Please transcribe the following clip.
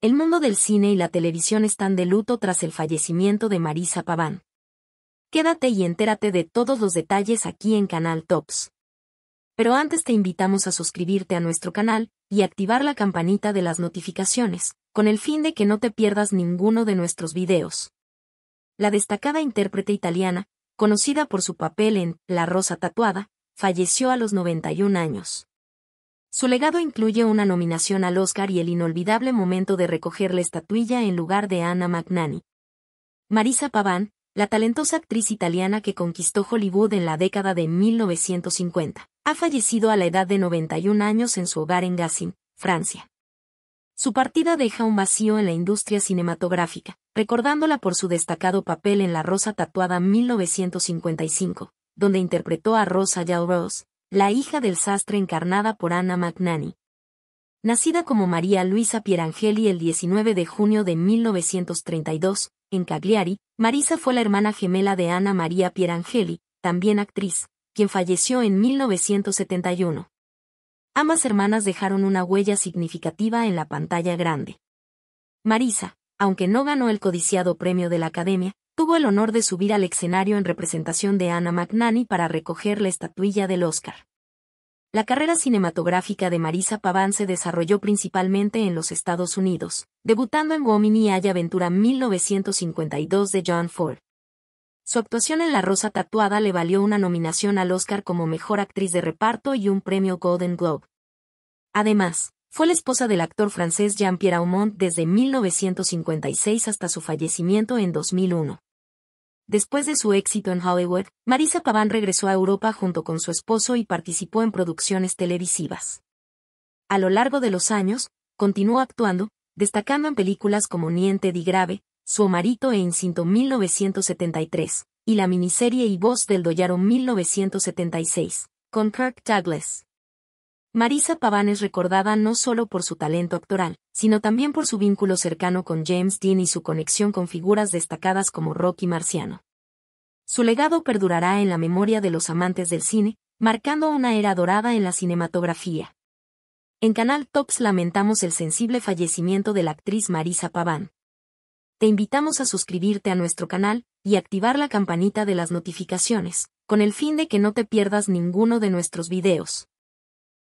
El mundo del cine y la televisión están de luto tras el fallecimiento de Marisa Paván. Quédate y entérate de todos los detalles aquí en Canal Tops. Pero antes te invitamos a suscribirte a nuestro canal y activar la campanita de las notificaciones, con el fin de que no te pierdas ninguno de nuestros videos. La destacada intérprete italiana, conocida por su papel en La Rosa Tatuada, falleció a los 91 años. Su legado incluye una nominación al Oscar y el inolvidable momento de recoger la estatuilla en lugar de Anna Magnani. Marisa Pavan, la talentosa actriz italiana que conquistó Hollywood en la década de 1950, ha fallecido a la edad de 91 años en su hogar en Gassin, Francia. Su partida deja un vacío en la industria cinematográfica, recordándola por su destacado papel en La Rosa Tatuada 1955, donde interpretó a Rosa Rose la hija del sastre encarnada por Anna Magnani. Nacida como María Luisa Pierangeli el 19 de junio de 1932, en Cagliari, Marisa fue la hermana gemela de Ana María Pierangeli, también actriz, quien falleció en 1971. Ambas hermanas dejaron una huella significativa en la pantalla grande. Marisa, aunque no ganó el codiciado premio de la Academia, tuvo el honor de subir al escenario en representación de Anna McNanny para recoger la estatuilla del Oscar. La carrera cinematográfica de Marisa Pavan se desarrolló principalmente en los Estados Unidos, debutando en y Haya Aventura 1952 de John Ford. Su actuación en La Rosa Tatuada le valió una nominación al Oscar como Mejor Actriz de Reparto y un premio Golden Globe. Además, fue la esposa del actor francés Jean-Pierre Aumont desde 1956 hasta su fallecimiento en 2001. Después de su éxito en Hollywood, Marisa Paván regresó a Europa junto con su esposo y participó en producciones televisivas. A lo largo de los años, continuó actuando, destacando en películas como Niente di Grave, Su Marito e Incinto 1973, y la miniserie y voz del Doyaro 1976, con Kirk Douglas. Marisa Pavan es recordada no solo por su talento actoral, sino también por su vínculo cercano con James Dean y su conexión con figuras destacadas como Rocky Marciano. Su legado perdurará en la memoria de los amantes del cine, marcando una era dorada en la cinematografía. En Canal Tops lamentamos el sensible fallecimiento de la actriz Marisa Paván. Te invitamos a suscribirte a nuestro canal y activar la campanita de las notificaciones, con el fin de que no te pierdas ninguno de nuestros videos.